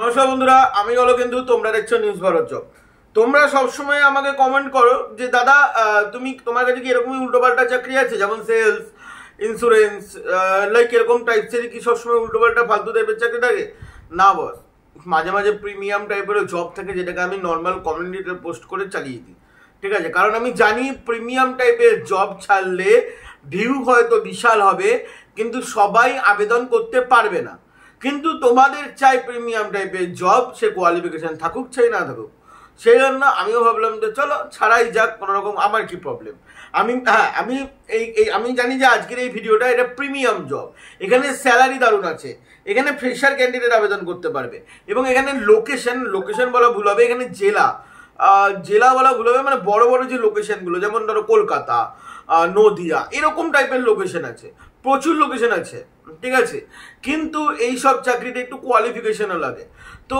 নমস্কার বন্ধুরা আমি হলো কিন্তু তোমরা দেখছো নিউজ ভারত জব তোমরা সবসময় আমাকে কমেন্ট করো যে দাদা তুমি তোমার কাছে কি এরকমই উল্টোপাল্টা চাকরি আছে যেমন সেলস ইন্স্যুরেন্স লাইক এরকম টাইপসের কি সবসময় উল্টোপাল্টা ফালতু টাইপের চাকরি থাকে না বস মাঝে মাঝে প্রিমিয়াম টাইপেরও জব থাকে যেটাকে আমি নর্মাল কমিউনিটিতে পোস্ট করে চালিয়ে দিই ঠিক আছে কারণ আমি জানি প্রিমিয়াম টাইপের জব ছাড়লে ভিউ হয়তো বিশাল হবে কিন্তু সবাই আবেদন করতে পারবে না কিন্তু তোমাদের চাই প্রিমিয়াম টাইপের জব সে কোয়ালিফিকেশান থাকুক চাই না থাকুক সেই জন্য আমিও ভাবলাম যে চলো ছাড়াই যাক কোনোরকম আমার কি প্রবলেম আমি হ্যাঁ আমি এই এই আমি জানি যে আজকের এই ভিডিওটা এটা প্রিমিয়াম জব এখানে স্যালারি দারুণ আছে এখানে ফ্রেশার ক্যান্ডিডেট আবেদন করতে পারবে এবং এখানে লোকেশন লোকেশন বলা ভুল হবে এখানে জেলা জেলা বলা ভুল হবে মানে বড় বড় যে লোকেশনগুলো যেমন ধরো কলকাতা নদিয়া এরকম টাইপের লোকেশন আছে প্রচুর লোকেশন আছে ঠিক আছে কিন্তু এই সব চাকরিতে একটু কোয়ালিফিকেশনও লাগে তো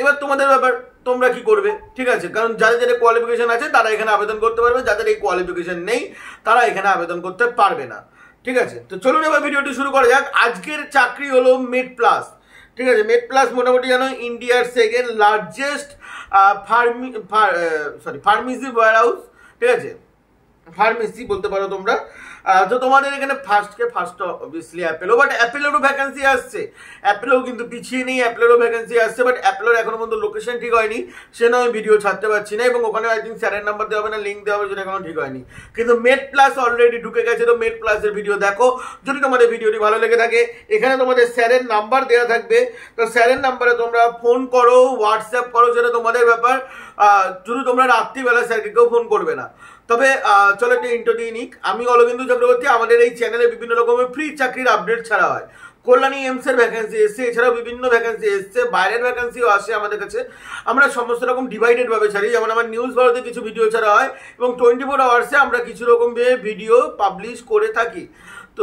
এবার তোমাদের ব্যাপার তোমরা কি করবে ঠিক আছে কারণ যাদের যাদের কোয়ালিফিকেশন আছে তারা এখানে আবেদন করতে পারবে যাদের এই কোয়ালিফিকেশন নেই তারা এখানে আবেদন করতে পারবে না ঠিক আছে তো চলুন এবার ভিডিওটি শুরু করা যাক আজকের চাকরি হলো মিড প্লাস ঠিক আছে মেড প্লাস মোটামুটি জানো ইন্ডিয়ার সেকেন্ড লার্জেস্ট ফার্মি সরি ফার্মেসি ওয়ার হাউস ঠিক আছে ফার্মেসি বলতে পারো তোমরা তো তোমাদের এখানে ফার্স্টকে ফার্স্ট অবভিয়াসলি অ্যাপেলো বাট অ্যাপেলেরও ভ্যাকেন্সি আসছে অ্যাপেলেও কিন্তু পিছিয়ে নেই অ্যাপেলেরও ভ্যাকেন্সি আসছে বাট অ্যাপেলোর এখনো পর্যন্ত লোকেশন ঠিক হয়নি সে আমি ভিডিও ছাড়তে পারছি না এবং ওখানে আই থিঙ্ক স্যারের নাম্বার দেওয়া হবে না লিঙ্ক দেওয়া হবে সেটা এখনো ঠিক হয়নি কিন্তু মেট প্লাস অলরেডি ঢুকে গেছে তো মেট প্লাসের ভিডিও দেখো যদি তোমাদের ভিডিওটি ভালো লেগে থাকে এখানে তোমাদের স্যারের নাম্বার দেওয়া থাকবে তো স্যারের নাম্বারে তোমরা ফোন করো হোয়াটসঅ্যাপ করো যেটা তোমাদের ব্যাপার শুধু তোমরা রাত্রিবেলা স্যারকে কেউ ফোন করবে না তবে চলো একটা দিয়ে নিক আমি অলবিন্দু চক্রবর্তী আমাদের এই চ্যানেলে বিভিন্ন রকমের ফ্রি চাকরির আপডেট ছাড়া হয় কল্যাণী এমসের ভ্যাকেন্সি এসছে এছাড়াও বিভিন্ন ভ্যাকেন্সি এসছে বাইরের ভ্যাকেন্সিও আসে আমাদের কাছে আমরা সমস্ত রকম ডিভাইডেডভাবে ছাড়ি যেমন আমার নিউজ ভারতে কিছু ভিডিও ছাড়া হয় এবং টোয়েন্টি ফোর আওয়ার্সে আমরা কিছু রকম ভিডিও পাবলিশ করে থাকি তো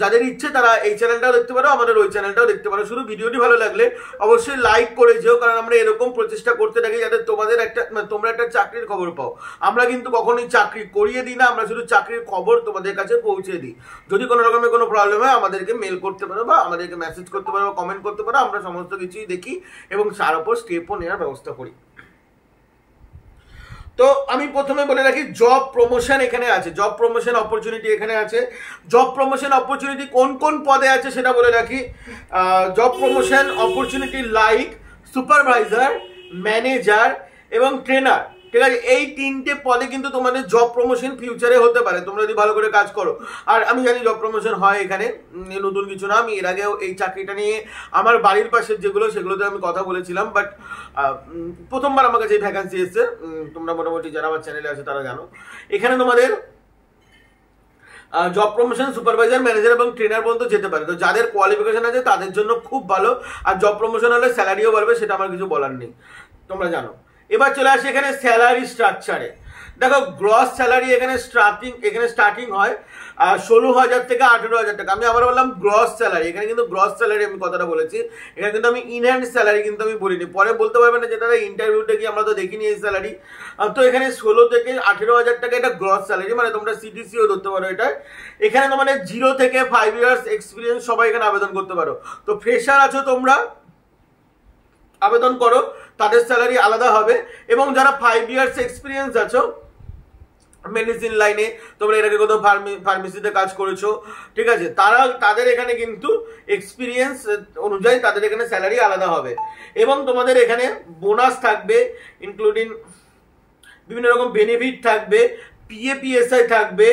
যাদের ইচ্ছে তারা এই চ্যানেলটাও দেখতে পারো আমাদের ওই চ্যানেলটাও দেখতে পারো শুধু ভিডিওটি ভালো লাগলে অবশ্যই লাইক করে যেও কারণ আমরা এরকম প্রচেষ্টা করতে থাকি যাতে তোমাদের একটা মানে তোমরা একটা চাকরির খবর পাও আমরা কিন্তু কখনোই চাকরি করিয়ে দিই না আমরা শুধু চাকরির খবর তোমাদের কাছে পৌঁছে দিই যদি কোনো রকমের কোনো প্রবলেম হয় আমাদেরকে মেল করতে পারো বা আমাদেরকে মেসেজ করতে পারো বা কমেন্ট করতে পারো আমরা সমস্ত কিছুই দেখি এবং তার ওপর স্টেপও নেওয়ার ব্যবস্থা করি তো আমি প্রথমে বলে রাখি জব প্রমোশন এখানে আছে জব প্রমোশন অপরচুনিটি এখানে আছে জব প্রমোশন অপরচুনিটি কোন কোন পদে আছে সেটা বলে রাখি job promotion opportunity like supervisor manager এবং ট্রেনার ঠিক আছে এই তিনটে পদে কিন্তু তোমাদের জব প্রমোশন ফিউচারে হতে পারে তোমরা যদি ভালো করে কাজ করো আর আমি জানি জব প্রমোশন হয় এখানে নতুন কিছু না আমি এর আগেও এই চাকরিটা নিয়ে আমার বাড়ির পাশের যেগুলো সেগুলোতে আমি কথা বলেছিলাম বাট প্রথমবার আমার কাছে এই ভ্যাকান্সি এসছে তোমরা মোটামুটি যারা আমার চ্যানেলে আছে তারা জানো এখানে তোমাদের জব প্রমোশন সুপারভাইজার ম্যানেজার এবং ট্রেনার পর্যন্ত যেতে পারে তো যাদের কোয়ালিফিকেশন আছে তাদের জন্য খুব ভালো আর জব প্রমোশন হলে স্যালারিও বাড়বে সেটা আমার কিছু বলার নেই তোমরা জানো এবার চলে আসে এখানে স্যালারি স্ট্রাকচারে দেখো গ্রস স্যালারি এখানে স্টার্টিং এখানে স্টার্টিং হয় ষোলো হাজার থেকে আঠেরো হাজার টাকা আমি আবার বললাম গ্রস স্যালারি এখানে কিন্তু গ্রস স্যালারি আমি কথাটা বলেছি এখানে কিন্তু আমি ইনহ্যান্ড স্যালারি কিন্তু আমি বলিনি পরে বলতে পারবেন না যেটা ইন্টারভিউটা কি আমরা তো দেখিনি এই স্যালারি তো এখানে ষোলো থেকে আঠেরো হাজার টাকা এটা গ্রস স্যালারি মানে তোমরা সিটিসিও ধরতে পারো এটা এখানে তোমাদের জিরো মানে থেকে ফাইভ ইয়ার্স এক্সপিরিয়েন্স সবাই এখানে আবেদন করতে পারো তো ফ্রেশার আছো তোমরা আবেদন করো তাদের স্যালারি আলাদা হবে এবং যারা ফাইভ ইয়ার্স এক্সপিরিয়েন্স আছো মেডিসিন লাইনে তোমরা এর আগে কোথাও ফার্মেসিতে কাজ করেছো ঠিক আছে তারা তাদের এখানে কিন্তু এক্সপিরিয়েন্স অনুযায়ী তাদের এখানে স্যালারি আলাদা হবে এবং তোমাদের এখানে বোনাস থাকবে ইনক্লুডিং বিভিন্ন রকম বেনিফিট থাকবে পিএপিএসআই থাকবে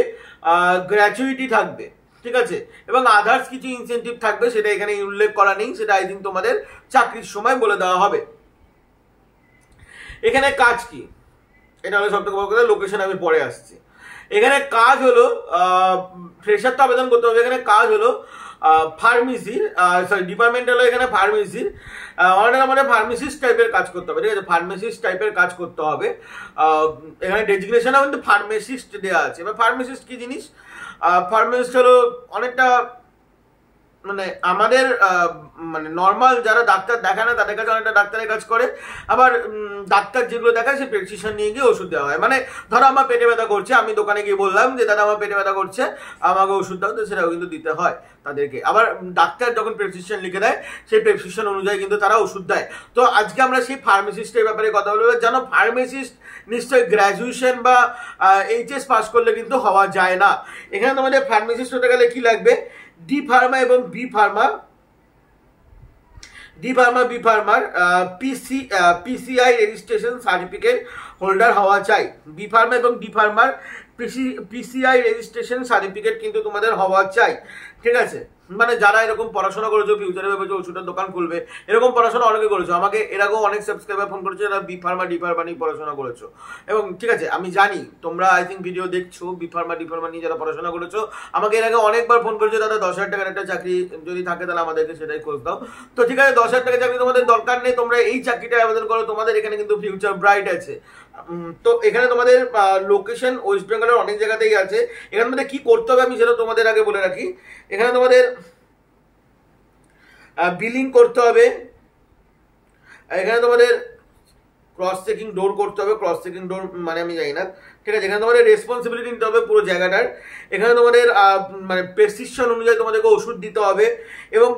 গ্র্যাচুইটি থাকবে ঠিক আছে এবং আদার্স কিছু ইনসেন্টিভ থাকবে সেটা এখানে উল্লেখ করা নেই সেটা আই থিঙ্ক তোমাদের চাকরির সময় বলে দেওয়া হবে এখানে কাজ কি এটা হলো সব থেকে বড় কথা লোকেশন আমি পরে আসছি এখানে কাজ হলো ফ্রেশার তো আবেদন করতে হবে এখানে কাজ হলো ফার্মেসির সরি ডিপার্টমেন্ট হলো এখানে ফার্মেসির অনেকটা মানে ফার্মেসিস্ট টাইপের কাজ করতে হবে ঠিক আছে ফার্মেসিস্ট টাইপের কাজ করতে হবে এখানে ডেজিগনেশনও কিন্তু ফার্মেসিস্ট দেওয়া আছে এবার ফার্মেসিস্ট কী জিনিস ফার্মেসিস্ট হলো অনেকটা মানে আমাদের মানে নর্মাল যারা ডাক্তার দেখায় না তাদের কাছে অনেকটা ডাক্তারের কাজ করে আবার ডাক্তার যেগুলো দেখায় সে প্রেসক্রিপশন নিয়ে গিয়ে ওষুধ দেওয়া হয় মানে ধরো আমার পেটে ব্যথা করছে আমি দোকানে গিয়ে বললাম যে দাদা আমার পেটে ব্যথা করছে আমাকে ওষুধ দাও তো সেটাও কিন্তু দিতে হয় তাদেরকে আবার ডাক্তার যখন প্রেসক্রিপশন লিখে দেয় সেই প্রেসক্রিপশন অনুযায়ী কিন্তু তারা ওষুধ দেয় তো আজকে আমরা সেই ফার্মেসিস্টের ব্যাপারে কথা বলবো যেন ফার্মেসিস্ট নিশ্চয়ই গ্র্যাজুয়েশন বা এইচএস পাস করলে কিন্তু হওয়া যায় না এখানে তোমাদের ফার্মেসিস্ট হতে গেলে কী লাগবে ডি ফার্মা এবং B pharma D pharma B ফার্মার PC PCI registration certificate holder হওয়া চাই বি ফার্মা এবং ডি ফার্মার পিসি পিসিআই রেজিস্ট্রেশন সার্টিফিকেট কিন্তু তোমাদের হওয়া চাই ঠিক আছে মানে যারা এরকম পড়াশোনা করেছো ফিউচারে ভেবেছো ওষুধের দোকান খুলবে এরকম পড়াশোনা অনেকে করেছো আমাকে এরকম অনেক সাবস্ক্রাইবার ফোন করেছো যারা বি ফার্মা ডি ফার্মা নিয়ে পড়াশোনা করেছো এবং ঠিক আছে আমি জানি তোমরা আই থিঙ্ক ভিডিও দেখছো বি ফার্মা ডি ফার্মা নিয়ে যারা পড়াশোনা করেছো আমাকে এর আগে অনেকবার ফোন করেছো দাদা দশ হাজার টাকার একটা চাকরি যদি থাকে তাহলে আমাদেরকে সেটাই খোঁজ দাও তো ঠিক আছে দশ হাজার টাকা চাকরি তোমাদের দরকার নেই তোমরা এই চাকরিটা আবেদন করো তোমাদের এখানে কিন্তু ফিউচার ব্রাইট আছে তো এখানে তোমাদের লোকেশন ওয়েস্ট বেঙ্গলের অনেক জায়গাতেই আছে এখানে তোমাদের কি করতে হবে আমি সেটা তোমাদের আগে বলে রাখি এখানে তোমাদের বিলিং করতে হবে এখানে তোমাদের ক্রস চেকিং ডোর করতে হবে ক্রস চেকিং ডোর মানে আমি জানি না ঠিক আছে এখানে তোমাদের রেসপন্সিবিলিটি নিতে হবে পুরো জায়গাটার এখানে তোমাদের মানে প্রেসক্রিপশন অনুযায়ী তোমাদেরকে ওষুধ দিতে হবে এবং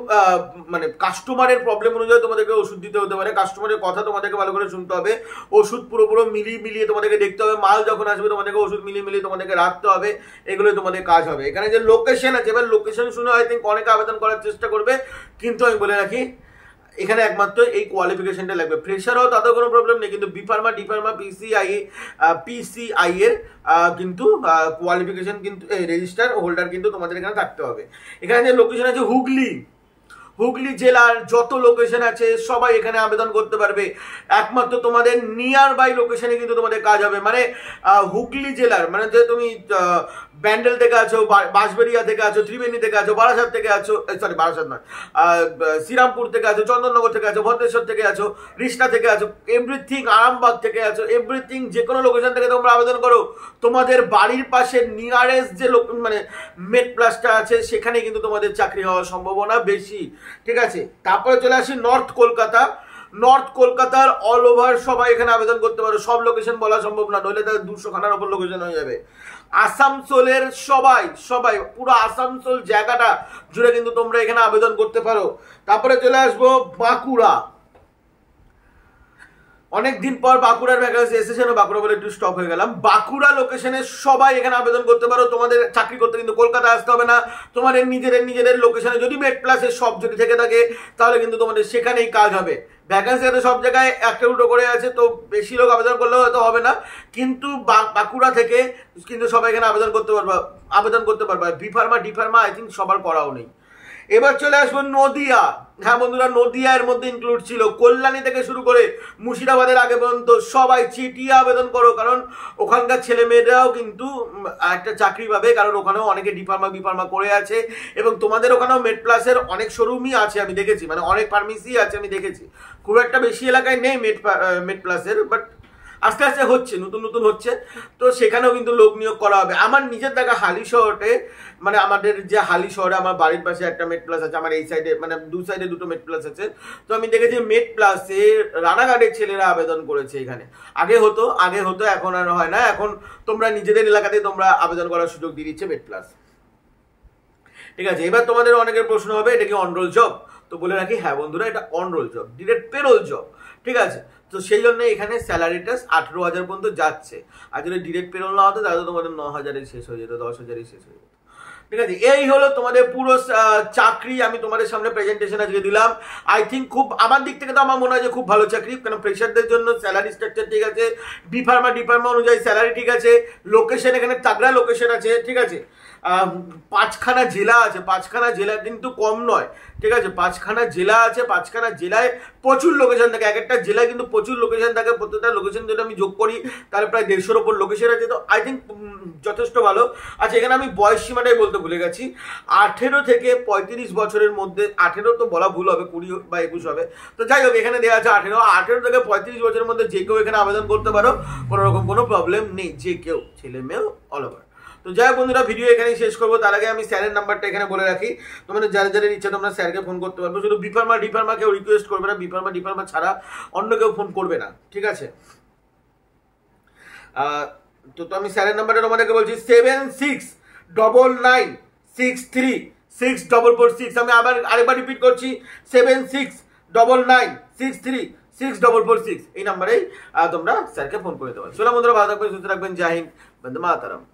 মানে কাস্টমারের প্রবলেম অনুযায়ী তোমাদেরকে ওষুধ দিতে হতে পারে কাস্টমারের কথা তোমাদেরকে ভালো করে শুনতে হবে ওষুধ পুরোপুরো মিলিয়ে মিলিয়ে তোমাদেরকে দেখতে হবে মাল যখন আসবে তোমাদেরকে ওষুধ মিলিয়ে মিলিয়ে তোমাদেরকে রাখতে হবে এগুলো তোমাদের কাজ হবে এখানে যে লোকেশন আছে এবার লোকেশন শুনে হয় তিনি অনেকে আবেদন করার চেষ্টা করবে কিন্তু আমি বলে রাখি এখানে একমাত্র এই কোয়ালিফিকেশনটা লাগবে ফ্রেশারও তাদের কোনো প্রবলেম নেই কিন্তু বিফার্মা ডিফার্মা পিসিআই পিসিআই এর কিন্তু কোয়ালিফিকেশন কিন্তু রেজিস্টার হোল্ডার কিন্তু তোমাদের এখানে থাকতে হবে এখানে যে লোকেশন আছে হুগলি হুগলি জেলার যত লোকেশন আছে সবাই এখানে আবেদন করতে পারবে একমাত্র তোমাদের নিয়ার বাই লোকেশনে কিন্তু তোমাদের কাজ হবে মানে হুগলি জেলার মানে যে তুমি ব্যান্ডেল থেকে আছো বাঁশবেরিয়া থেকে আছো ত্রিবেণী থেকে আছো বারাসাত থেকে আছো সরি বারাসাত নয় শ্রীরামপুর থেকে আছো চন্দননগর থেকে আছো ভদ্রেশ্বর থেকে আছো রিস্টা থেকে আছো এভরিথিং আরামবাগ থেকে আছো এভরিথিং যে কোনো লোকেশন থেকে তোমরা আবেদন করো তোমাদের বাড়ির পাশে নিয়ারেস্ট যে মানে মেট প্লাসটা আছে সেখানে কিন্তু তোমাদের চাকরি হওয়ার সম্ভাবনা বেশি ঠিক আছে তারপরে চলে আসি নর্থ কলকাতা নর্থ কলকাতার অল ওভার সবাই এখানে আবেদন করতে পারো সব লোকেশন বলা সম্ভব না নইলে তাদের দুশো খানার ওপর লোকেশন হয়ে যাবে আসামসোলের সবাই সবাই পুরো আসামসোল জায়গাটা জুড়ে কিন্তু তোমরা এখানে আবেদন করতে পারো তারপরে চলে আসবো বাঁকুড়া অনেক দিন পর বাঁকুড়ার ভ্যাকান্সি এসেছে না বাঁকুড়া বলে একটু স্টপ হয়ে গেলাম বাঁকুড়া লোকেশনে সবাই এখানে আবেদন করতে পারো তোমাদের চাকরি করতে কিন্তু কলকাতা আসতে হবে না তোমাদের নিজেদের নিজেদের লোকেশনে যদি মেট প্লাসের সব যদি থেকে থাকে তাহলে কিন্তু তোমাদের সেখানেই কাজ হবে ভ্যাকান্সি এত সব জায়গায় একটা দুটো করে আছে তো বেশি লোক আবেদন করলেও হয়তো হবে না কিন্তু বাঁকুড়া থেকে কিন্তু সবাই এখানে আবেদন করতে পারবা আবেদন করতে পারবা B pharma D pharma I think সবার করাও নেই এবার চলে আসবো নদিয়া হ্যাঁ বন্ধুরা নদিয়া এর মধ্যে ইনক্লুড ছিল কল্যাণী থেকে শুরু করে মুর্শিদাবাদের আগে পর্যন্ত সবাই চিটিয়ে আবেদন করো কারণ ওখানকার ছেলে মেয়েরাও কিন্তু একটা চাকরি পাবে কারণ ওখানেও অনেকে ডিফার্মা বিফার্মা করে আছে এবং তোমাদের ওখানেও মেড প্লাসের অনেক শোরুমই আছে আমি দেখেছি মানে অনেক ফার্মেসি আছে আমি দেখেছি খুব একটা বেশি এলাকায় নেই মেড মেড প্লাসের বাট আস্তে আস্তে হচ্ছে নতুন নতুন হচ্ছে তো সেখানেও কিন্তু লোক নিয়োগ করা হবে আমার নিজের দেখা হালি শহরে মানে আমাদের যে হালি শহরে আমার বাড়ির পাশে একটা মেট প্লাস আছে আমার এই সাইডে মানে দু সাইডে দুটো মেট প্লাস আছে তো আমি দেখেছি মেট প্লাসে রানাঘাটের ছেলেরা আবেদন করেছে এখানে আগে হতো আগে হতো এখন আর হয় না এখন তোমরা নিজেদের এলাকাতে তোমরা আবেদন করার সুযোগ দিয়ে দিচ্ছে মেট প্লাস ঠিক আছে এবার তোমাদের অনেকের প্রশ্ন হবে এটা কি অনরোল জব তো বলে রাখি হ্যাঁ বন্ধুরা এটা onroll job direct payroll job ঠিক আছে তো সেই জন্য এখানে স্যালারিটা আঠেরো হাজার পর্যন্ত যাচ্ছে আর যদি ডিরেক্ট পেরোল না হতো তাহলে তোমাদের ন হাজারে শেষ হয়ে যেত দশ হাজারেই শেষ হয়ে যেত ঠিক আছে এই হলো তোমাদের পুরো চাকরি আমি তোমাদের সামনে প্রেজেন্টেশন আজকে দিলাম আই থিঙ্ক খুব আমার দিক থেকে তো আমার মনে হয় যে খুব ভালো চাকরি কারণ প্রেশারদের জন্য স্যালারি স্ট্রাকচার ঠিক আছে ডিফার্মা ডিফার্মা অনুযায়ী স্যালারি ঠিক আছে লোকেশন এখানে তাগড়া লোকেশন আছে ঠিক আছে পাঁচখানা জেলা আছে পাঁচখানা জেলা কিন্তু কম নয় ঠিক আছে পাঁচখানা জেলা আছে পাঁচখানা জেলায় প্রচুর লোকেশন থাকে এক একটা জেলায় কিন্তু প্রচুর লোকেশন থাকে প্রত্যেকটা লোকেশন যদি আমি যোগ করি তাহলে প্রায় দেড়শোর ওপর লোকেশন আছে তো আই থিঙ্ক যথেষ্ট ভালো আচ্ছা এখানে আমি বয়স সীমাটাই বলতে ভুলে গেছি আঠেরো থেকে পঁয়ত্রিশ বছরের মধ্যে আঠেরো তো বলা ভুল হবে কুড়ি বা একুশ হবে তো যাই হোক এখানে দেওয়া আছে আঠেরো আঠেরো থেকে পঁয়ত্রিশ বছরের মধ্যে যে কেউ এখানে আবেদন করতে পারো কোনো রকম কোনো প্রবলেম নেই যে কেউ ছেলে মেয়েও অল ওভার তো যাই বন্ধুরা ভিডিও এখানেই শেষ করবো তার আগে আমি স্যারের নাম্বারটা এখানে বলে রাখি তোমাদের যারা যারা ইচ্ছা তোমরা স্যারকে ফোন করতে পারবো শুধু বিফার্মা ডিফার্মা কেউ রিকোয়েস্ট করবে না বিফার্মা ডিফার্মা ছাড়া অন্য কেউ ফোন করবে না ঠিক আছে তো আমি স্যারের নাম্বারটা তোমাদেরকে বলছি seven six double nine six three six double four six আমি আবার আরেকবার রিপিট করছি seven six double nine six three six double four six এই নাম্বারেই তোমরা স্যারকে ফোন করে দেবো সোনা বন্ধুরা ভালো থাকবেন সুস্থ রাখবেন জাহিন বন্ধু মাতারাম